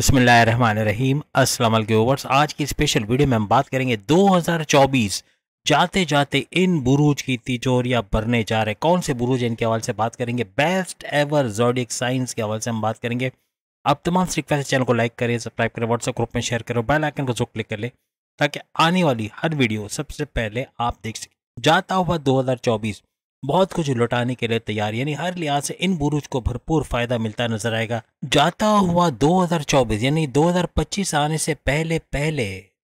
बसमीम असल ओवर्स आज की स्पेशल वीडियो में हम बात करेंगे 2024 जाते जाते इन बुरूज की तिजोरियाँ भरने जा रहे कौन से बुरूज इनके हवाले से बात करेंगे बेस्ट एवर जोडिक साइंस के हवाले से हम बात करेंगे आप तमाम रिक्वेस्ट चैनल को लाइक करें सब्सक्राइब करें व्हाट्सएप ग्रुप में शेयर करें बेल आइकन को जो क्लिक कर लें ताकि आने वाली हर वीडियो सबसे पहले आप देख सकें जाता हुआ 2024 बहुत कुछ लौटाने के लिए तैयार यानी हर लिहाज से इन बुरुज को भरपूर फायदा मिलता नजर आएगा जाता हुआ 2024 यानी 2025 आने से पहले पहले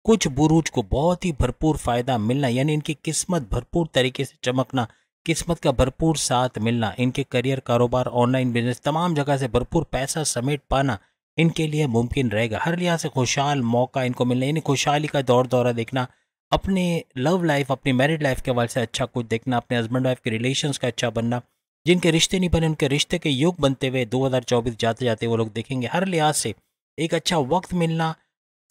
कुछ बुरुज को बहुत ही भरपूर फायदा मिलना यानी इनकी किस्मत भरपूर तरीके से चमकना किस्मत का भरपूर साथ मिलना इनके करियर कारोबार ऑनलाइन बिजनेस तमाम जगह से भरपूर पैसा समेट पाना इनके लिए मुमकिन रहेगा हर लिहाज से खुशहाल मौका इनको मिलना यानी खुशहाली का दौर दौरा देखना अपने लव लाइफ अपनी मैरिड लाइफ के हवाले से अच्छा कुछ देखना अपने हस्बैंड वाइफ के रिलेशन का अच्छा बनना जिनके रिश्ते नहीं बने उनके रिश्ते के योग बनते हुए 2024 जाते जाते वो लोग देखेंगे हर लिहाज से एक अच्छा वक्त मिलना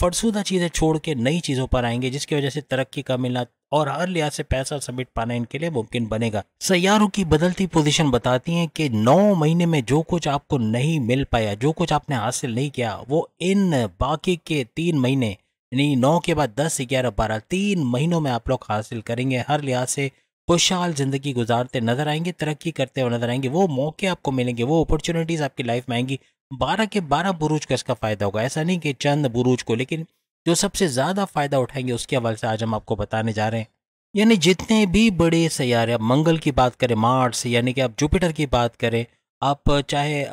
फरसूदा चीज़ें छोड़ के नई चीज़ों पर आएंगे जिसकी वजह से तरक्की का मिलना और हर लिहाज से पैसा सबमिट पाना इनके लिए मुमकिन बनेगा सैारों की बदलती पोजीशन बताती हैं कि नौ महीने में जो कुछ आपको नहीं मिल पाया जो कुछ आपने हासिल नहीं किया वो इन बाकी के तीन महीने यानी नौ के बाद दस ग्यारह बारह तीन महीनों में आप लोग हासिल करेंगे हर लिहाज से खुशहाल ज़िंदगी गुजारते नज़र आएंगे तरक्की करते हुए नज़र आएंगे वो मौके आपको मिलेंगे वो अपॉर्चुनिटीज़ आपकी लाइफ में आएंगी बारह के बारह बुरूज का इसका फ़ायदा होगा ऐसा नहीं कि चंद बुरूज को लेकिन जो सबसे ज़्यादा फ़ायदा उठाएंगे उसके हवाले से आज हम आपको बताने जा रहे हैं यानी जितने भी बड़े सैारे आप मंगल की बात करें मार्स यानी कि आप जुपिटर की बात करें आप चाहे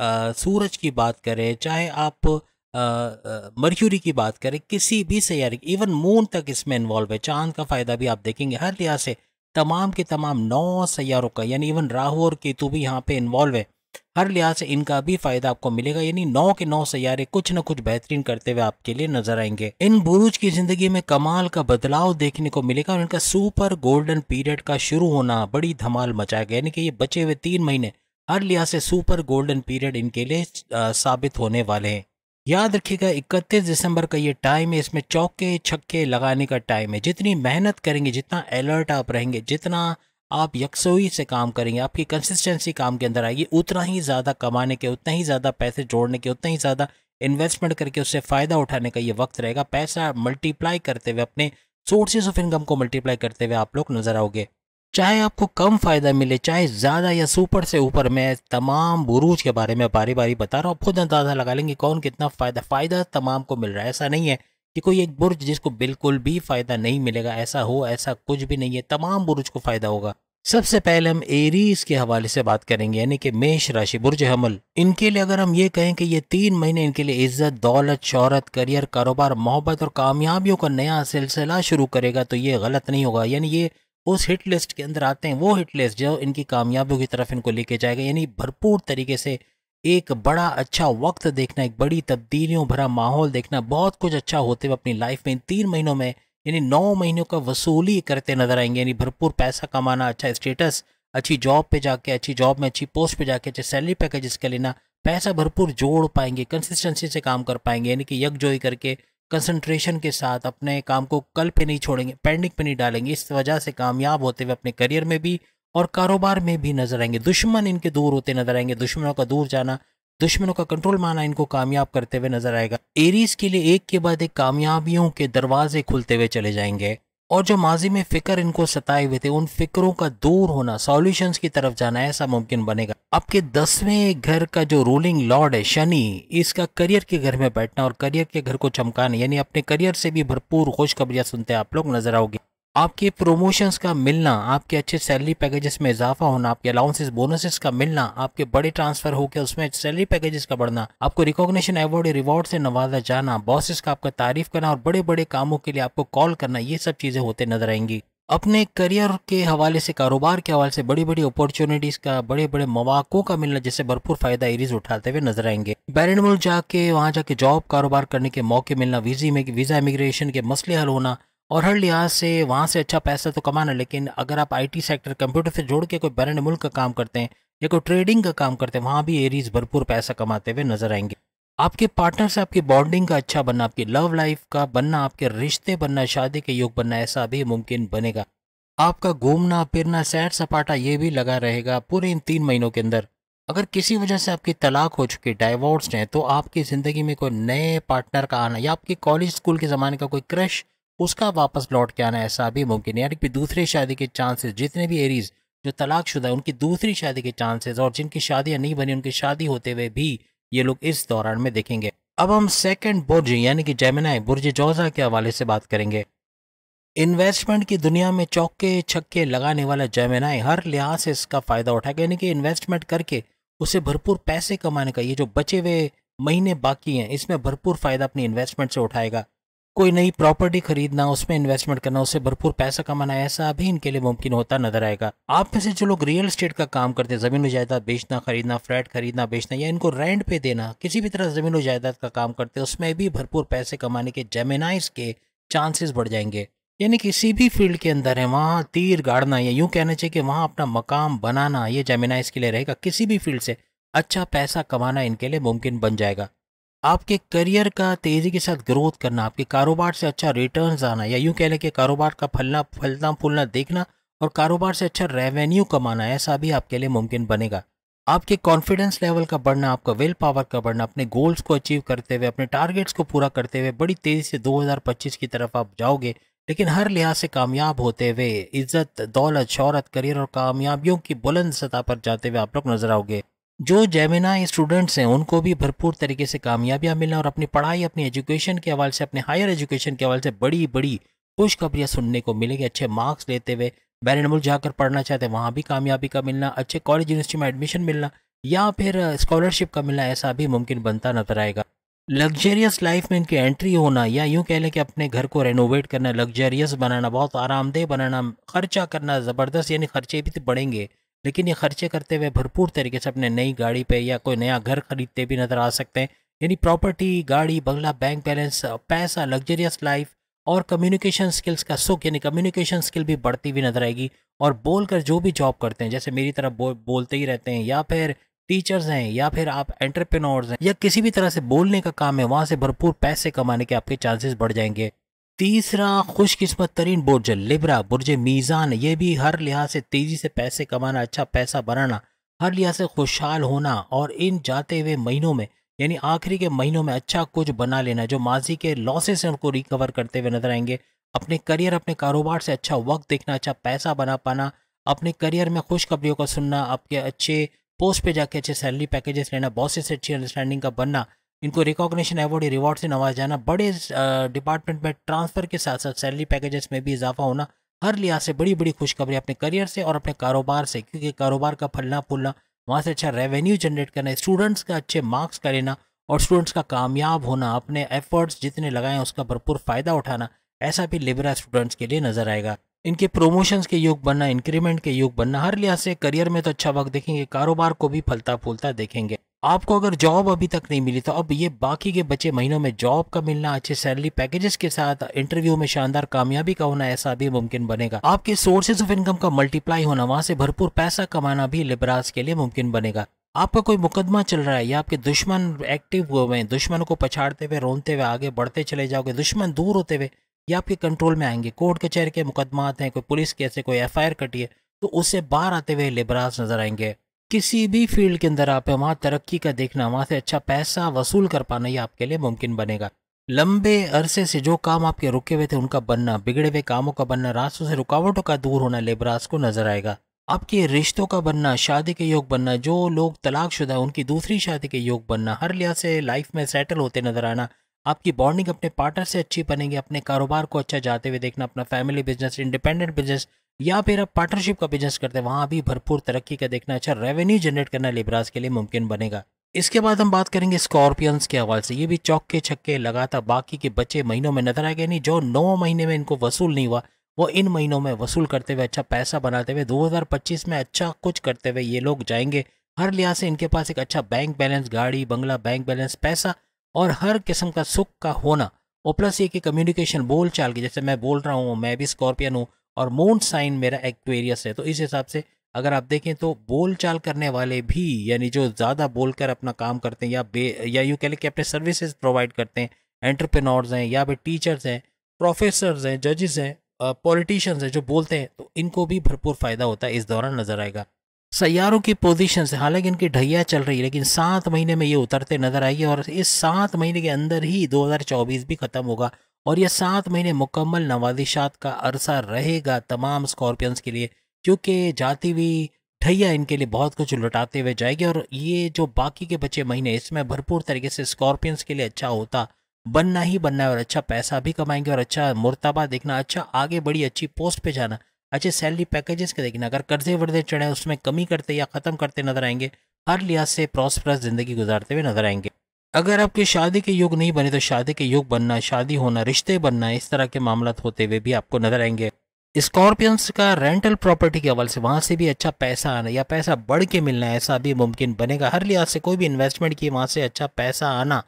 सूरज की बात करें चाहे आप मर्क्यूरी की बात करें किसी भी सैारे की इवन मून तक इसमें इन्वॉल्व है चांद का फ़ायदा भी आप देखेंगे हर लिहाज से तमाम के तमाम नौ सैारों का यानी इवन राहु और केतु भी यहाँ पे इन्वॉल्व है हर लिहाज से इनका भी फ़ायदा आपको मिलेगा यानी नौ के नौ सैारे कुछ ना कुछ बेहतरीन करते हुए आपके लिए नजर आएंगे इन बुरुज की ज़िंदगी में कमाल का बदलाव देखने को मिलेगा और इनका सुपर गोल्डन पीरियड का शुरू होना बड़ी धमाल मचाएगा यानी कि ये बचे हुए तीन महीने हर लिहाज से सुपर गोल्डन पीरियड इनके लिए साबित होने वाले हैं याद रखिएगा 31 दिसंबर का ये टाइम है इसमें चौके छक्के लगाने का टाइम है जितनी मेहनत करेंगे जितना अलर्ट आप रहेंगे जितना आप यकसोई से काम करेंगे आपकी कंसिस्टेंसी काम के अंदर आएगी उतना ही ज़्यादा कमाने के उतना ही ज़्यादा पैसे जोड़ने के उतना ही ज़्यादा इन्वेस्टमेंट करके उससे फ़ायदा उठाने का ये वक्त रहेगा पैसा मल्टीप्लाई करते हुए अपने सोर्सेज ऑफ इनकम को मल्टीप्लाई करते हुए आप लोग नजर आओगे चाहे आपको कम फ़ायदा मिले चाहे ज़्यादा या सुपर से ऊपर मैं तमाम बुरूज के बारे में बारी बारी बता रहा हूँ आप खुद अंदाज़ा लगा लेंगे कौन कितना फ़ायदा फ़ायदा तमाम को मिल रहा है ऐसा नहीं है कि कोई एक बुर्ज जिसको बिल्कुल भी फ़ायदा नहीं मिलेगा ऐसा हो ऐसा कुछ भी नहीं है तमाम बुरुज को फ़ायदा होगा सबसे पहले हम एरीज के हवाले से बात करेंगे यानी कि मेष राशि बुर्ज हमल इनके लिए अगर हम ये कहें कि ये तीन महीने इनके लिए इज्जत दौलत शहरत करियर कारोबार मोहब्बत और कामयाबियों का नया सिलसिला शुरू करेगा तो ये गलत नहीं होगा यानी ये उस हिट लिस्ट के अंदर आते हैं वो हिट लिस्ट जो इनकी कामयाबियों की तरफ इनको लेके जाएगा यानी भरपूर तरीके से एक बड़ा अच्छा वक्त देखना एक बड़ी तब्दीलियों भरा माहौल देखना बहुत कुछ अच्छा होते हुए अपनी लाइफ में इन तीन महीनों में यानी नौ महीनों का वसूली करते नजर आएंगे यानी भरपूर पैसा कमाना अच्छा स्टेटस अच्छी जॉब पे जाके अच्छी जॉब में अच्छी पोस्ट पे जाके अच्छे सैलरी पैकेज का लेना पैसा भरपूर जोड़ पाएंगे कंसिस्टेंसी से काम कर पाएंगे यानी कि यकजोई करके कंसंट्रेशन के साथ अपने काम को कल पे नहीं छोड़ेंगे पेंडिंग पे नहीं डालेंगे इस वजह से कामयाब होते हुए अपने करियर में भी और कारोबार में भी नजर आएंगे दुश्मन इनके दूर होते नजर आएंगे दुश्मनों का दूर जाना दुश्मनों का कंट्रोल माना इनको कामयाब करते हुए नजर आएगा एरीज के लिए एक के बाद एक कामयाबियों के दरवाजे खुलते हुए चले जाएंगे और जो माजी में फिक्र इनको सताए हुए थे उन फिक्रों का दूर होना सॉल्यूशंस की तरफ जाना ऐसा मुमकिन बनेगा आपके दसवें घर का जो रूलिंग लॉर्ड है शनि इसका करियर के घर में बैठना और करियर के घर को चमकाना यानी अपने करियर से भी भरपूर खुशखबरियां सुनते आप लोग नजर आओगे आपके प्रोमोशंस का मिलना आपके अच्छे सैलरी पैकेजेस में इजाफा होना आपके अलाउंसेस बोनसेस का मिलना आपके बड़े ट्रांसफर होकर उसमें सैलरी पैकेजेस का बढ़ना आपको रिकॉग्निशन अवार्ड रिवॉर्ड से नवाजा जाना बॉसेस का आपका तारीफ करना और बड़े बड़े कामों के लिए आपको कॉल करना ये सब चीज़ें होते नजर आएंगी अपने करियर के हवाले से कारोबार के हवाले से बड़ी बड़ी अपॉर्चुनिटीज़ का बड़े बड़े मौाक़ों का मिलना जिससे भरपूर फ़ायदा एरीज उठाते हुए नजर आएंगे बैरन मुल्क जाके वहाँ जाके जॉब कारोबार करने के मौके मिलना वीजी में वीज़ा इमिग्रेशन के मसले हल होना और हर लिहाज से वहाँ से अच्छा पैसा तो कमाना लेकिन अगर आप आईटी सेक्टर कंप्यूटर से जोड़ के कोई बैरन मुल्क का काम करते हैं या कोई ट्रेडिंग का काम करते हैं वहाँ भी एरीज भरपूर पैसा कमाते हुए नजर आएंगे आपके पार्टनर से आपकी बॉन्डिंग का अच्छा बनना आपकी लव लाइफ का बनना आपके रिश्ते बनना शादी के योग बनना ऐसा भी मुमकिन बनेगा आपका घूमना फिरना सैर सपाटा ये भी लगा रहेगा पूरे इन तीन महीनों के अंदर अगर किसी वजह से आपकी तलाक हो चुकी डाइवोर्स है तो आपकी ज़िंदगी में कोई नए पार्टनर का आना या आपके कॉलेज स्कूल के ज़माने का कोई क्रश उसका वापस लौट के आना ऐसा भी मुमकिन है यानी कि दूसरी शादी के चांसेस जितने भी एरीज जो तलाकशुदा है उनकी दूसरी शादी के चांसेस और जिनकी शादियां नहीं बनी उनकी शादी होते हुए भी ये लोग इस दौरान में देखेंगे अब हम सेकंड बुर्ज यानी कि जेमिनाई बुर्ज जौजा के हवाले से बात करेंगे इन्वेस्टमेंट की दुनिया में चौके छक्के लगाने वाला जेमिनाई हर लिहाज से इसका फ़ायदा उठाएगा यानी कि इन्वेस्टमेंट करके उसे भरपूर पैसे कमाने का ये जो बचे हुए महीने बाकी हैं इसमें भरपूर फ़ायदा अपनी इन्वेस्टमेंट से उठाएगा कोई नई प्रॉपर्टी खरीदना उसमें इन्वेस्टमेंट करना उससे भरपूर पैसा कमाना ऐसा अभी इनके लिए मुमकिन होता नजर आएगा आप में से जो लोग रियल स्टेट का काम करते हैं जमीन जायदाद बेचना खरीदना फ्लैट खरीदना बेचना या इनको रेंट पे देना किसी भी तरह जमीन जायदाद का काम करते हैं उसमें भी भरपूर पैसे कमाने के जेमेनाइज के चांसेस बढ़ जाएंगे यानी किसी भी फील्ड के अंदर है वहाँ तीर गाड़ना या यूँ कहना चाहिए कि वहाँ अपना मकाम बनाना ये जेमेनाइज के लिए रहेगा किसी भी फील्ड से अच्छा पैसा कमाना इनके लिए मुमकिन बन जाएगा आपके करियर का तेज़ी के साथ ग्रोथ करना आपके कारोबार से अच्छा रिटर्न आना या यूँ कह लें कि कारोबार का फलना फलना फूलना देखना और कारोबार से अच्छा रेवेन्यू कमाना ऐसा भी आपके लिए मुमकिन बनेगा आपके कॉन्फिडेंस लेवल का बढ़ना आपका विल पावर का बढ़ना अपने गोल्स को अचीव करते हुए अपने टारगेट्स को पूरा करते हुए बड़ी तेज़ी से 2025 की तरफ आप जाओगे लेकिन हर लिहाज से कामयाब होते हुए इज्जत दौलत शहरत करियर और कामयाबियों की बुलंद सतह पर जाते हुए आप लोग नजर आओगे जो जेमिना स्टूडेंट्स हैं उनको भी भरपूर तरीके से कामयाबियाँ मिलना और अपनी पढ़ाई अपनी एजुकेशन के हवाले से अपने हायर एजुकेशन के हवाले से बड़ी बड़ी खुशखबरियाँ सुनने को मिलेगी अच्छे मार्क्स लेते हुए बैरन मुल्क जाकर पढ़ना चाहते हैं वहाँ भी कामयाबी का मिलना अच्छे कॉलेज यूनिवर्सिटी में एडमिशन मिलना या फिर स्कॉलरशिप का मिलना ऐसा भी मुमकिन बनता नजर आएगा लग्जरियस लाइफ में इनकी एंट्री होना या यूँ कह लें कि अपने घर को रेनोवेट करना लग्जरियस बनाना बहुत आरामदेह बनाना खर्चा करना ज़बरदस्त यानी खर्चे भी तो बढ़ेंगे लेकिन ये खर्चे करते हुए भरपूर तरीके से अपने नई गाड़ी पे या कोई नया घर खरीदते भी नज़र आ सकते हैं यानी प्रॉपर्टी गाड़ी बंगला बैंक बैलेंस पैसा लग्जरियस लाइफ और कम्युनिकेशन स्किल्स का सुख यानी कम्युनिकेशन स्किल भी बढ़ती हुई नजर आएगी और बोल कर जो भी जॉब करते हैं जैसे मेरी तरफ़ बो, बोलते ही रहते हैं या फिर टीचर्स हैं या फिर आप एंटरप्रेन्योर्स हैं या किसी भी तरह से बोलने का काम है वहाँ से भरपूर पैसे कमाने के आपके चांसेस बढ़ जाएंगे तीसरा खुशकिस्मत तरीन बुर्ज लिब्रा बुर्ज मीज़ान ये भी हर लिहाज से तेज़ी से पैसे कमाना अच्छा पैसा बनाना हर लिहाज से खुशहाल होना और इन जाते हुए महीनों में यानी आखिरी के महीनों में अच्छा कुछ बना लेना जो माजी के लॉसेस हैं उनको रिकवर करते हुए नजर आएंगे अपने करियर अपने कारोबार से अच्छा वक्त देखना अच्छा पैसा बना पाना अपने करियर में खुशखबरियों का सुनना आपके अच्छे पोस्ट पे जाके अच्छे सैलरी पैकेजेस लेना बॉसेस से अच्छी अंडरस्टैंडिंग का बनना इनको रिकॉग्निशन अवॉर्ड या रिवॉर्ड से नवाजा जाना बड़े डिपार्टमेंट में ट्रांसफ़र के साथ साथ सैलरी पैकेजेस में भी इजाफा होना हर लिहाज से बड़ी बड़ी खुशखबरी अपने करियर से और अपने कारोबार से क्योंकि कारोबार का फलना फूलना वहाँ से अच्छा रेवेन्यू जनरेट करना स्टूडेंट्स का अच्छे मार्क्स का लेना और स्टूडेंट्स का कामयाब होना अपने एफर्ट्स जितने लगाए उसका भरपूर फ़ायदा उठाना ऐसा भी लिबरा स्टूडेंट्स के लिए नज़र आएगा इनके प्रोमोशंस के योग बनना इंक्रीमेंट के योग बनना हर लिहाज से करियर में तो अच्छा वक्त देखेंगे कारोबार को भी फलता फूलता देखेंगे आपको अगर जॉब अभी तक नहीं मिली तो अब ये बाकी के बचे महीनों में जॉब का मिलना अच्छे सैलरी पैकेजेस के साथ इंटरव्यू में शानदार कामयाबी का होना ऐसा भी मुमकिन बनेगा आपके सोर्सेज ऑफ इनकम का मल्टीप्लाई होना वहाँ से भरपूर पैसा कमाना भी लिबराज के लिए मुमकिन बनेगा आपका कोई मुकदमा चल रहा है या आपके दुश्मन एक्टिव हुए हुए हैं दुश्मनों को पछाड़ते हुए रोनते हुए आगे बढ़ते चले जाओगे दुश्मन दूर होते हुए ये आपके कंट्रोल में आएंगे कोर्ट कचहरी के मुकदमात हैं कोई पुलिस केस है कोई एफ आई कटी है तो उससे बाहर आते हुए लिबराज नजर आएंगे किसी भी फील्ड के अंदर आप वहाँ तरक्की का देखना वहाँ से अच्छा पैसा वसूल कर पाना ये आपके लिए मुमकिन बनेगा लंबे अरसे से जो काम आपके रुके हुए थे उनका बनना बिगड़े हुए कामों का बनना रास्तों से रुकावटों का दूर होना लेबराज को नजर आएगा आपके रिश्तों का बनना शादी के योग बनना जो लोग तलाकशुदा उनकी दूसरी शादी के योग बनना हर लिहाज से लाइफ में सेटल होते नजर आना आपकी बॉन्डिंग अपने पार्टनर से अच्छी बनेगी अपने कारोबार को अच्छा जाते हुए देखना अपना फैमिली बिजनेस इंडिपेंडेंट बिजनेस या फिर आप पार्टनरशिप का बिजनेस करते हैं वहाँ भी भरपूर तरक्की का देखना अच्छा रेवेन्यू जनरेट करना लिब्रास के लिए मुमकिन बनेगा इसके बाद हम बात करेंगे स्कॉर्पियंस के हवाले से ये भी चौके छक्के लगातार बाकी के बच्चे महीनों में नजर आए गए नहीं जो नौ महीने में इनको वसूल नहीं हुआ वो इन महीनों में वसूल करते हुए अच्छा पैसा बनाते हुए 2025 में अच्छा कुछ करते हुए ये लोग जाएंगे हर लिहाज से इनके पास एक अच्छा बैंक बैलेंस गाड़ी बंगला बैंक बैलेंस पैसा और हर किस्म का सुख का होना और प्लस ये कि कम्युनिकेशन बोल चाल की जैसे मैं बोल रहा हूँ मैं भी स्कॉर्पियन हूँ और मून साइन मेरा एक्वेरियस है तो इस हिसाब से अगर आप देखें तो बोल चाल करने वाले भी यानी जो ज़्यादा बोल कर अपना काम करते हैं या बे या यूँ कह लें कि अपने सर्विसेज प्रोवाइड करते हैं एंटरप्रेन्योर्स हैं या फिर टीचर्स हैं प्रोफेसर्स हैं जजेस हैं पॉलिटिशियंस हैं जो बोलते हैं तो इनको भी भरपूर फ़ायदा होता है इस दौरान नज़र आएगा सैारों की पोजिशन से हालांकि इनकी ढैया चल रही है लेकिन सात महीने में ये उतरते नजर आएगी और इस सात महीने के अंदर ही दो भी ख़त्म होगा और यह सात महीने मुकम्मल नवाजिशात का अरसा रहेगा तमाम स्कॉर्पियंस के लिए क्योंकि जाती हुई ठैया इनके लिए बहुत कुछ लुटाते हुए जाएगी और ये जो बाकी के बचे महीने इसमें भरपूर तरीके से स्कॉर्पियंस के लिए अच्छा होता बनना ही बनना है और अच्छा पैसा भी कमाएंगे और अच्छा मुर्तबा देखना अच्छा आगे बड़ी अच्छी पोस्ट पे जाना अच्छे सैलरी पैकेजेस के देखना अगर कर्जे वर्जे चढ़े उसमें कमी करते या ख़त्म करते नजर आएंगे हर लिहाज से प्रॉस्परस ज़िंदगी गुजारते हुए नजर आएंगे अगर आपकी शादी के योग नहीं बने तो शादी के योग बनना शादी होना रिश्ते बनना इस तरह के मामला होते हुए भी आपको नजर आएंगे स्कॉर्पियंस का रेंटल प्रॉपर्टी के हवाले से वहाँ से भी अच्छा पैसा आना या पैसा बढ़ के मिलना ऐसा भी मुमकिन बनेगा हर लिहाज से कोई भी इन्वेस्टमेंट की वहाँ से अच्छा पैसा आना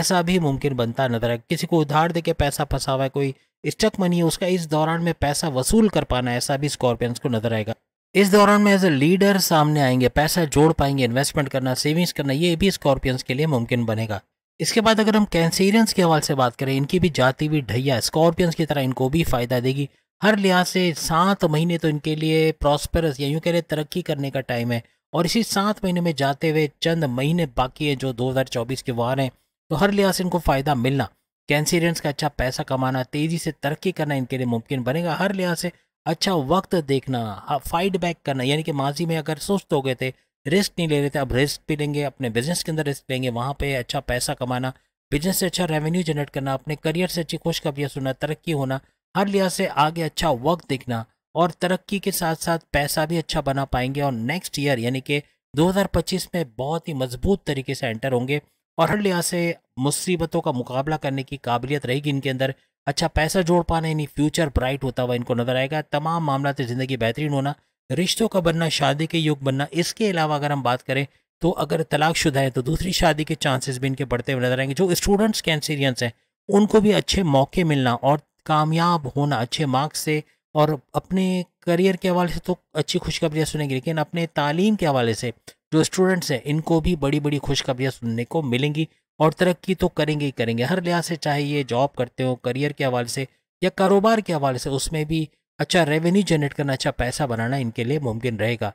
ऐसा भी मुमकिन बनता नजर आएगा किसी को उधार दे के पैसा फंसा हुआ है कोई स्टक मनी है उसका इस दौरान में पैसा वसूल कर पाना ऐसा भी स्कॉर्पियंस को नजर आएगा इस दौरान में एज ए लीडर सामने आएंगे पैसा जोड़ पाएंगे इन्वेस्टमेंट करना सेविंग्स करना ये भी स्कॉर्पियंस के लिए मुमकिन बनेगा इसके बाद अगर हम कैंसेरियंस के हवाले से बात करें इनकी भी जाती हुई ढैया स्कॉर्पियंस की तरह इनको भी फ़ायदा देगी हर लिहाज से सात महीने तो इनके लिए प्रॉस्परस या यूँ कह रहे तरक्की करने का टाइम है और इसी सात महीने में जाते हुए चंद महीने बाकी हैं जो 2024 के वार हैं तो हर लिहाज से इनको फ़ायदा मिलना कैंसेरियंस का अच्छा पैसा कमाना तेज़ी से तरक्की करना इनके लिए मुमकिन बनेगा हर लिहाज से अच्छा वक्त देखना फाइट बैक करना यानी कि माजी में अगर सुस्त हो गए थे रिस्क नहीं ले रहे थे अब रिस्क भी लेंगे अपने बिजनेस के अंदर रिस्क लेंगे वहाँ पे अच्छा पैसा कमाना बिजनेस से अच्छा रेवेन्यू जनरेट करना अपने करियर से अच्छी खुशखबरियाँ सुनना तरक्की होना हर लिहाज से आगे अच्छा वक्त देखना और तरक्की के साथ साथ पैसा भी अच्छा बना पाएंगे और नेक्स्ट ईयर यानी कि दो में बहुत ही मजबूत तरीके से एंटर होंगे और हर लिहाज से मुसीबतों का मुकाबला करने की काबिलियत रहेगी इनके अंदर अच्छा पैसा जोड़ पाना यानी फ्यूचर ब्राइट होता हुआ इनको नजर आएगा तमाम मामला से ज़िंदगी बेहतरीन होना रिश्तों का बनना शादी के योग बनना इसके अलावा अगर हम बात करें तो अगर तलाकशुदा है तो दूसरी शादी के चांसेस भी इनके बढ़ते हुए नजर आएंगे जो स्टूडेंट्स कैंसीरियंस हैं उनको भी अच्छे मौके मिलना और कामयाब होना अच्छे मार्क्स से और अपने करियर के हवाले से तो अच्छी खुशखबरियाँ सुनेंगी लेकिन अपने तालीम के हवाले से जो स्टूडेंट्स हैं इनको भी बड़ी बड़ी खुशखबरियाँ सुनने को मिलेंगी और तरक्की तो करेंगे ही करेंगे हर लिहाज से चाहे ये जॉब करते हो करियर के हवाले से या कारोबार के हवाले से उसमें भी अच्छा रेवेन्यू जनरेट करना अच्छा पैसा बनाना इनके लिए मुमकिन रहेगा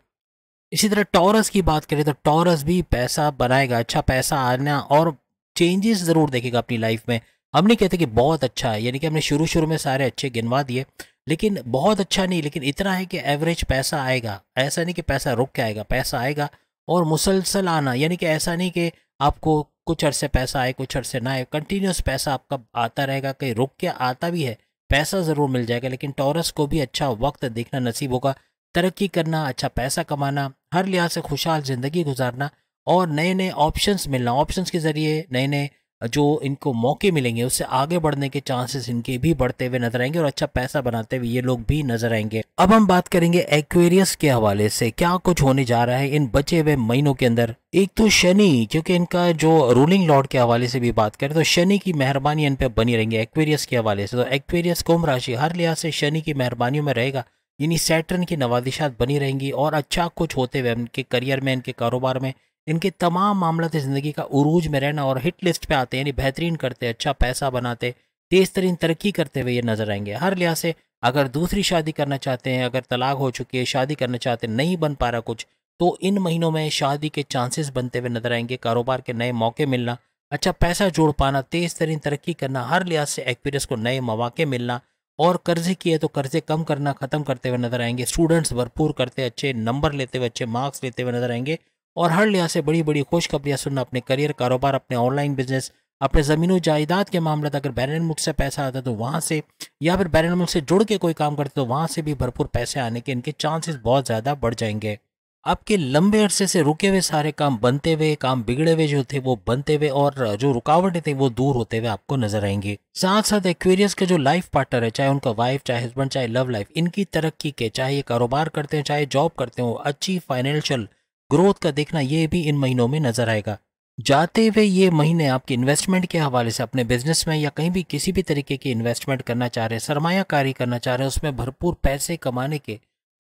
इसी तरह टॉरस की बात करें तो टॉरस भी पैसा बनाएगा अच्छा पैसा आना और चेंजेस ज़रूर देखेगा अपनी लाइफ में हम नहीं कहते कि बहुत अच्छा है यानी कि हमने शुरू शुरू में सारे अच्छे गिनवा दिए लेकिन बहुत अच्छा नहीं लेकिन इतना है कि एवरेज पैसा आएगा ऐसा नहीं कि पैसा रुक के आएगा पैसा आएगा और मुसलसल आना यानी कि ऐसा नहीं कि आपको कुछ अरसे पैसा आए कुछ अरसे ना आए कंटिन्यूस पैसा आपका आता रहेगा कहीं रुक के आता भी है पैसा ज़रूर मिल जाएगा लेकिन टॉरस को भी अच्छा वक्त देखना नसीब होगा तरक्की करना अच्छा पैसा कमाना हर लिहाज से खुशहाल ज़िंदगी गुजारना और नए नए ऑप्शंस मिलना ऑप्शंस के ज़रिए नए नए जो इनको मौके मिलेंगे उससे आगे बढ़ने के चांसेस इनके भी बढ़ते हुए नजर आएंगे और अच्छा पैसा बनाते हुए ये लोग भी नजर आएंगे अब हम बात करेंगे एक्वेरियस के हवाले से क्या कुछ होने जा रहा है इन बचे हुए महीनों के अंदर एक तो शनि क्योंकि इनका जो रूलिंग लॉर्ड के हवाले से भी बात करें तो शनि की मेहरबानी इन पर बनी रहेंगे एक्वेरियस के हवाले से तो एक्वेरियस कुंभ राशि हर लिहाज से शनि की मेहरबानियों में रहेगा यानी सैटर्न की नवादिशात बनी रहेंगी और अच्छा कुछ होते हुए इनके करियर में इनके कारोबार में इनके तमाम मामला ज़िंदगी का उरूज में रहना और हिट लिस्ट पे आते यानी बेहतरीन करते अच्छा पैसा बनाते तेज़ तरीन तरक्की करते हुए ये नज़र आएंगे हर लिहाज से अगर दूसरी शादी करना चाहते हैं अगर तलाक हो चुकी है शादी करना चाहते नहीं बन पा रहा कुछ तो इन महीनों में शादी के चांसेस बनते हुए नजर आएंगे कारोबार के नए मौके मिलना अच्छा पैसा जोड़ पाना तेज़ तरीन तरक्की करना हर लिहाज से एक्वेरियस को नए मौाक़े मिलना और कर्जे किए तो कर्जे कम करना ख़त्म करते हुए नजर आएंगे स्टूडेंट्स भरपूर करते अच्छे नंबर लेते हुए अच्छे मार्क्स लेते हुए नजर आएंगे और हर लिहाज से बड़ी बड़ी खुशखबरियाँ सुनना अपने करियर कारोबार अपने ऑनलाइन बिजनेस अपने ज़मीनों जायदाद के मामले अगर बैरन मुल्क से पैसा आता तो वहाँ से या फिर बैरन मुल्क से जुड़ के कोई काम करते तो वहाँ से भी भरपूर पैसे आने के इनके चांसेस बहुत ज़्यादा बढ़ जाएंगे आपके लंबे अरसे से रुके हुए सारे काम बनते हुए काम बिगड़े हुए जो थे वो बनते हुए और जो रुकावटें थी वो दूर होते हुए आपको नजर आएंगे साथ साथ एक्वेरियस के जो लाइफ पार्टनर है चाहे उनका वाइफ चाहे हस्बैंड चाहे लव लाइफ इनकी तरक्की के चाहे ये कारोबार करते हैं चाहे जॉब करते हो अच्छी फाइनेंशियल ग्रोथ का देखना ये भी इन महीनों में नजर आएगा जाते हुए ये महीने आपके इन्वेस्टमेंट के हवाले से अपने बिजनेस में या कहीं भी किसी भी तरीके की इन्वेस्टमेंट करना चाह रहे हैं सरमायाकारी करना चाह रहे हैं उसमें भरपूर पैसे कमाने के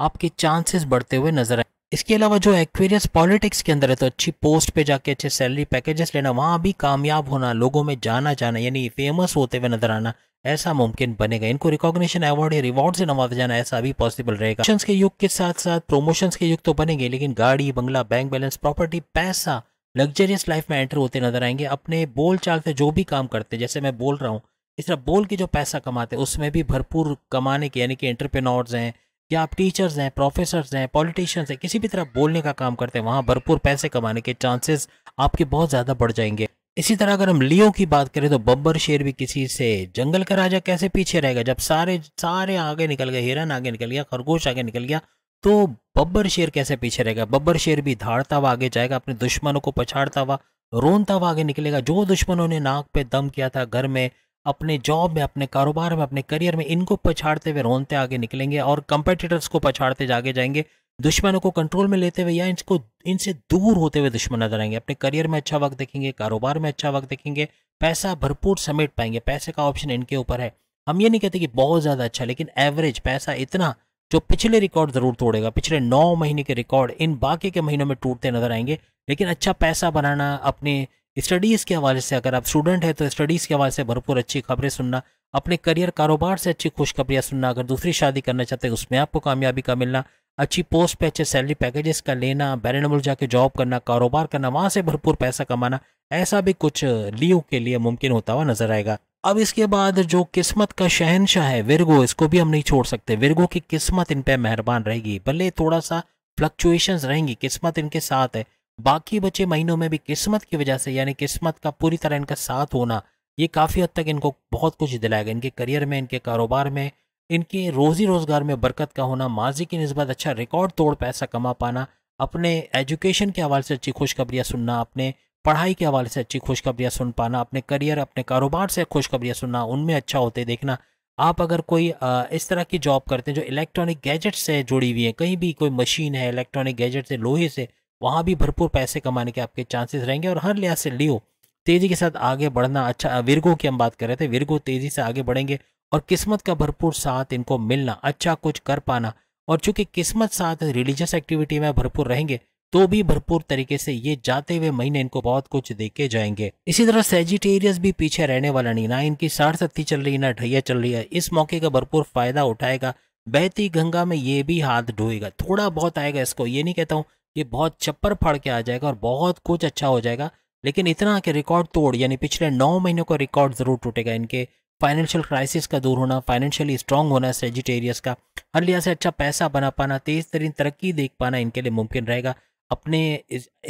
आपके चांसेस बढ़ते हुए नजर आए इसके अलावा जो एक्वेरियस पॉलिटिक्स के अंदर है तो अच्छी पोस्ट पे जाके अच्छे सैलरी पैकेजेस लेना वहाँ भी कामयाब होना लोगों में जाना जाना यानी फेमस होते हुए नजर आना ऐसा मुमकिन बनेगा इनको रिकॉग्निशन अवार्ड या रिवॉर्ड से नवाजा जाना ऐसा भी पॉसिबल रहेगा के युग के साथ साथ प्रोमोशन के युग तो बनेंगे लेकिन गाड़ी बंगला बैंक बैलेंस प्रॉपर्टी पैसा लग्जरियस लाइफ में एंटर होते नजर आएंगे अपने बोल चाल से जो भी काम करते जैसे मैं बोल रहा हूँ इस तरह बोल के जो पैसा कमाते उसमें भी भरपूर कमाने के यानी कि एंटरप्रेनोर्स हैं या आप टीचर्स हैं प्रोफेसर्स हैं पॉलिटिशियंस हैं किसी भी तरह बोलने का काम करते हैं वहाँ भरपूर पैसे कमाने के चांसेस आपके बहुत ज़्यादा बढ़ जाएंगे इसी तरह अगर हम लियो की बात करें तो बब्बर शेर भी किसी से जंगल का राजा कैसे पीछे रहेगा जब सारे सारे आगे निकल गए हिरन आगे निकल गया खरगोश आगे निकल गया तो बब्बर शेर कैसे पीछे रहेगा बब्बर शेर भी धाड़ता हुआ आगे जाएगा अपने दुश्मनों को पछाड़ता हुआ रोनता हुआ आगे निकलेगा जो दुश्मनों ने नाक पे दम किया था घर में अपने जॉब में अपने कारोबार में अपने करियर में इनको पछाड़ते हुए रोनते आगे निकलेंगे और कंपेटिटर्स को पछाड़ते जागे जाएंगे दुश्मनों को कंट्रोल में लेते हुए या इनको इनसे दूर होते हुए दुश्मन नजर आएंगे अपने करियर में अच्छा वक्त देखेंगे कारोबार में अच्छा वक्त देखेंगे पैसा भरपूर समेट पाएंगे पैसे का ऑप्शन इनके ऊपर है हम ये नहीं कहते कि बहुत ज़्यादा अच्छा लेकिन एवरेज पैसा इतना जो पिछले रिकॉर्ड ज़रूर तोड़ेगा पिछले नौ महीने के रिकॉर्ड इन बाकी के महीनों में टूटते नजर आएंगे लेकिन अच्छा पैसा बनाना अपने स्टडीज़ के हवाले से अगर आप स्टूडेंट हैं तो स्टडीज़ के हवाले से भरपूर अच्छी खबरें सुनना अपने करियर कारोबार से अच्छी खुशखबरियाँ सुनना अगर दूसरी शादी करना चाहते हैं उसमें आपको कामयाबी का मिलना अच्छी पोस्ट पे अच्छे सैलरी पैकेजेस का लेना बैरनबुल जाके जॉब करना कारोबार करना वहाँ से भरपूर पैसा कमाना ऐसा भी कुछ लियो के लिए मुमकिन होता हुआ नजर आएगा अब इसके बाद जो किस्मत का शहनशाह है विरगो इसको भी हम नहीं छोड़ सकते विरगो की किस्मत इन पर मेहरबान रहेगी भले थोड़ा सा फ्लक्चुएशंस रहेंगी किस्मत इनके साथ है बाकी बचे महीनों में भी किस्मत की वजह से यानी किस्मत का पूरी तरह इनका साथ होना ये काफ़ी हद तक इनको बहुत कुछ दिलाएगा इनके करियर में इनके कारोबार में इनके रोज़ी रोज़गार में बरकत का होना माजी की नस्बत अच्छा रिकॉर्ड तोड़ पैसा कमा पाना अपने एजुकेशन के हवाले से अच्छी खुशखबरियाँ सुनना अपने पढ़ाई के हवाले से अच्छी खुशखबरियाँ सुन पाना अपने करियर अपने कारोबार से खुशखबरियाँ सुनना उनमें अच्छा होते देखना आप अगर कोई इस तरह की जॉब करते हैं जो इलेक्ट्रॉनिक गैजेट्स से जुड़ी हुई है कहीं भी कोई मशीन है इलेक्ट्रॉनिक गैजेट से लोहे से वहाँ भी भरपूर पैसे कमाने के आपके चांसेस रहेंगे और हर लिहाज से लियो तेज़ी के साथ आगे बढ़ना अच्छा विरगो की हम बात कर रहे थे विरगो तेज़ी से आगे बढ़ेंगे और किस्मत का भरपूर साथ इनको मिलना अच्छा कुछ कर पाना और चूंकि किस्मत साथ रिलीजियस एक्टिविटी में भरपूर रहेंगे तो भी भरपूर तरीके से ये जाते हुए महीने इनको बहुत कुछ देके जाएंगे इसी तरह सेजिटेरियस भी पीछे रहने वाला नहीं ना इनकी साठ सत्ती चल रही ना ढैया चल रही है इस मौके का भरपूर फायदा उठाएगा बहती गंगा में ये भी हाथ ढोएगा थोड़ा बहुत आएगा इसको ये नहीं कहता हूँ ये बहुत चप्पर फाड़ के आ जाएगा और बहुत कुछ अच्छा हो जाएगा लेकिन इतना के रिकॉर्ड तोड़ यानी पिछले नौ महीनों का रिकॉर्ड जरूर टूटेगा इनके फाइनेंशियल क्राइसिस का दूर होना फाइनेंशियली स्ट्रांग होना सेजिटेरियस का हर लिहाज से अच्छा पैसा बना पाना तेज़ तरीन तरक्की देख पाना इनके लिए मुमकिन रहेगा अपने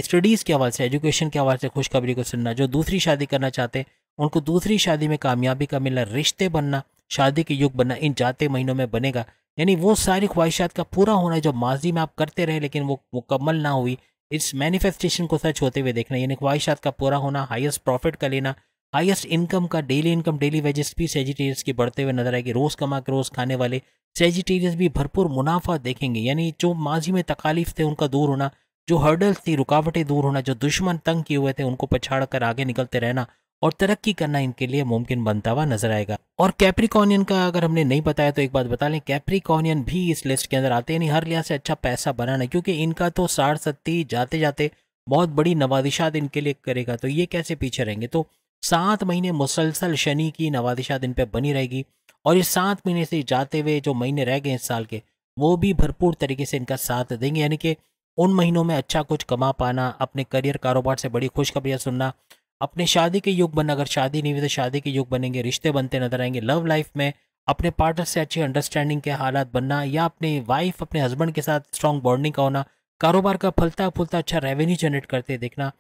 स्टडीज़ के हवाले से एजुकेशन के हवाले से खुशखबरी को सुनना जो दूसरी शादी करना चाहते हैं उनको दूसरी शादी में कामयाबी का मिलना रिश्ते बनना शादी के युग बनना इन जाते महीनों में बनेगा यानी वो सारी ख्वाहिशात का पूरा होना जो माजी में आप करते रहे लेकिन वो मुकम्मल ना हुई इस मैनिफेस्टेशन को सच होते हुए देखना यानी ख्वाहिशात का पूरा होना हाईएस्ट प्रॉफिट का लेना हाईएस्ट इनकम का डेली इनकम डेली वेजेस भी सेजिटेरियस के बढ़ते हुए नजर आएगी रोज़ कमा के रोज़ खाने वाले सेजिटेरियस भी भरपूर मुनाफा देखेंगे यानी जो माजी में तकालीफ थे उनका दूर होना जो हर्डल्स थी रुकावटें दूर होना जो दुश्मन तंग किए हुए थे उनको पछाड़ कर आगे निकलते रहना और तरक्की करना इनके लिए मुमकिन बनता हुआ नजर आएगा और कैप्रिकॉनियन का अगर हमने नहीं बताया तो एक बात बता लें कैप्रिकॉनियन भी इस लिस्ट के अंदर आते हैं हर लिहाज से अच्छा पैसा बनाना क्योंकि इनका तो साठ सत्ती जाते जाते बहुत बड़ी नवादिशात इनके लिए करेगा तो ये कैसे पीछे रहेंगे तो सात महीने मुसलसल शनि की नवादिशा दिन पे बनी रहेगी और ये सात महीने से जाते हुए जो महीने रह गए इस साल के वो भी भरपूर तरीके से इनका साथ देंगे यानी कि उन महीनों में अच्छा कुछ कमा पाना अपने करियर कारोबार से बड़ी खुशखबरियाँ सुनना अपने शादी के युग बन अगर शादी नहीं हुई तो शादी के युग बनेंगे रिश्ते बनते नजर आएंगे लव लाइफ में अपने पार्टनर से अच्छी अंडरस्टैंडिंग के हालात बनना या अपने वाइफ अपने हस्बैंड के साथ स्ट्रॉन्ग बॉन्डिंग का होना कारोबार का फलता फूलता अच्छा रेवेन्यू जनरेट करते देखना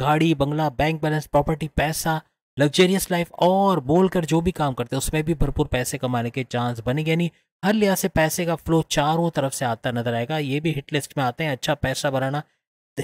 गाड़ी बंगला बैंक बैलेंस प्रॉपर्टी पैसा लग्जेरियस लाइफ और बोल कर जो भी काम करते हैं उसमें भी भरपूर पैसे कमाने के चांस बनेंगे यानी हर लिहाज से पैसे का फ्लो चारों तरफ से आता नजर आएगा ये भी हिट लिस्ट में आते हैं अच्छा पैसा बनाना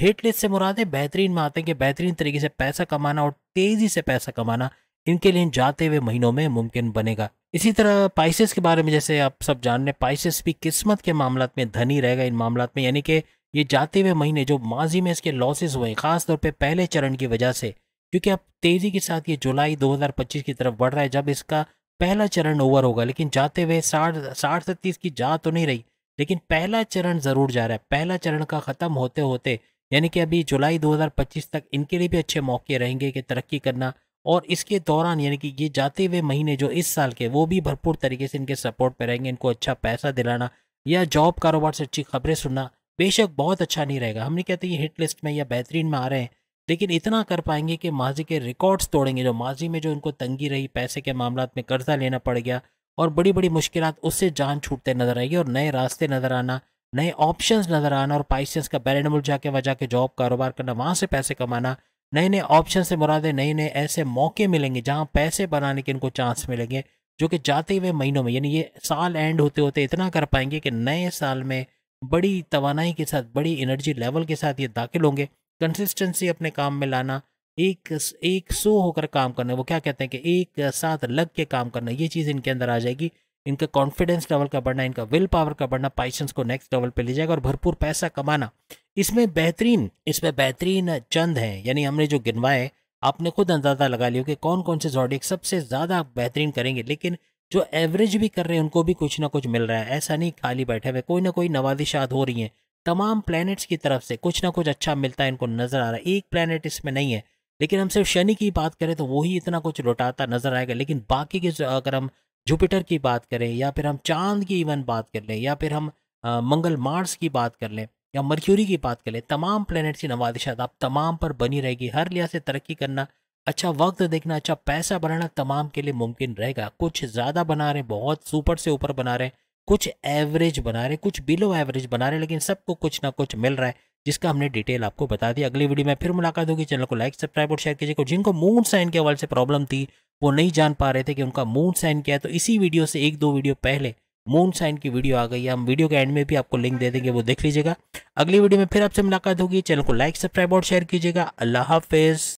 हिट लिस्ट से मुरादे बेहतरीन में आते हैं कि बेहतरीन तरीके से पैसा कमाना और तेज़ी से पैसा कमाना इनके लिए जाते हुए महीनों में मुमकिन बनेगा इसी तरह पाइसिस के बारे में जैसे आप सब जान रहे पाइसिस भी किस्मत के मामला में धनी रहेगा इन मामला में यानी कि ये जाते हुए महीने जो माजी में इसके लॉसेस हुए खासतौर पर पहले चरण की वजह से क्योंकि अब तेज़ी के साथ ये जुलाई 2025 की तरफ बढ़ रहा है जब इसका पहला चरण ओवर होगा लेकिन जाते हुए साठ साठ से तीस की जा तो नहीं रही लेकिन पहला चरण ज़रूर जा रहा है पहला चरण का ख़त्म होते होते यानी कि अभी जुलाई 2025 तक इनके लिए भी अच्छे मौके रहेंगे कि तरक्की करना और इसके दौरान यानी कि ये जाते हुए महीने जो इस साल के वो भी भरपूर तरीके से इनके सपोर्ट पर रहेंगे इनको अच्छा पैसा दिलाना या जॉब कारोबार से अच्छी खबरें सुनना बेशक बहुत अच्छा नहीं रहेगा हम नहीं कहते ये हिट लिस्ट में या बेहतरीन में आ रहे हैं लेकिन इतना कर पाएंगे कि माजी के रिकॉर्ड्स तोड़ेंगे जो माजी में जो उनको तंगी रही पैसे के मामला में कर्जा लेना पड़ गया और बड़ी बड़ी मुश्किल उससे जान छूटते नजर आएगी और नए रास्ते नजर आना नए ऑप्शन नजर आना और पाइसेंस का बैरड मुल्क जाके वहाँ जाके जॉब कारोबार करना वहाँ से पैसे कमाना नए नए ऑप्शन से मुरादे नए नए ऐसे मौके मिलेंगे जहाँ पैसे बनाने के इनको चांस मिलेंगे जो कि जाते हुए महीनों में यानी ये साल एंड होते होते इतना कर पाएंगे कि नए साल में बड़ी तोानाई के साथ बड़ी एनर्जी लेवल के साथ ये दाखिल होंगे कंसिस्टेंसी अपने काम में लाना एक एक सो होकर काम करना वो क्या कहते हैं कि एक साथ लग के काम करना ये चीज़ इनके अंदर आ जाएगी इनका कॉन्फिडेंस लेवल का बढ़ना इनका विल पावर का बढ़ना पाइशंस को नेक्स्ट लेवल पे ले जाएगा और भरपूर पैसा कमाना इसमें बेहतरीन इसमें बेहतरीन चंद हैं यानी हमने जो गिनवाए आपने खुद अंदाज़ा लगा लिया कि कौन कौन से जॉडिक सबसे ज़्यादा बेहतरीन करेंगे लेकिन जो एवरेज भी कर रहे हैं उनको भी कुछ ना कुछ मिल रहा है ऐसा नहीं खाली बैठे हुए कोई ना कोई नवादिशात हो रही हैं तमाम प्लैनेट्स की तरफ से कुछ ना कुछ अच्छा मिलता है इनको नज़र आ रहा है एक प्लानट इसमें नहीं है लेकिन हम सिर्फ शनि की बात करें तो वही इतना कुछ लौटाता नज़र आएगा लेकिन बाकी के अगर हम जुपिटर की बात करें या फिर हम चांद की इवन बात कर लें या फिर हम आ, मंगल मार्स की बात कर लें या मर्क्यूरी की बात कर लें तमाम प्लैनेट्स की नवादिशात आप तमाम पर बनी रहेगी हर लिहाज से तरक्की करना अच्छा वक्त देखना अच्छा पैसा बनाना तमाम के लिए मुमकिन रहेगा कुछ ज़्यादा बना रहे हैं बहुत सुपर से ऊपर बना रहे हैं कुछ एवरेज बना रहे कुछ बिलो एवरेज बना रहे लेकिन सबको कुछ ना कुछ मिल रहा है जिसका हमने डिटेल आपको बता दिया अगली वीडियो में फिर मुलाकात होगी चैनल को लाइक सब्सक्राइब और शेयर कीजिएगा जिनको मून साइन के हवाले से प्रॉब्लम थी वो नहीं जान पा रहे थे कि उनका मून साइन क्या है तो इसी वीडियो से एक दो वीडियो पहले मून साइन की वीडियो आ गई है हम वीडियो के एंड में भी आपको लिंक दे देंगे वो देख लीजिएगा अगली वीडियो में फिर आपसे मुलाकात होगी चैनल को लाइक सब्सक्राइब और शेयर कीजिएगा अल्लाह हाफिज़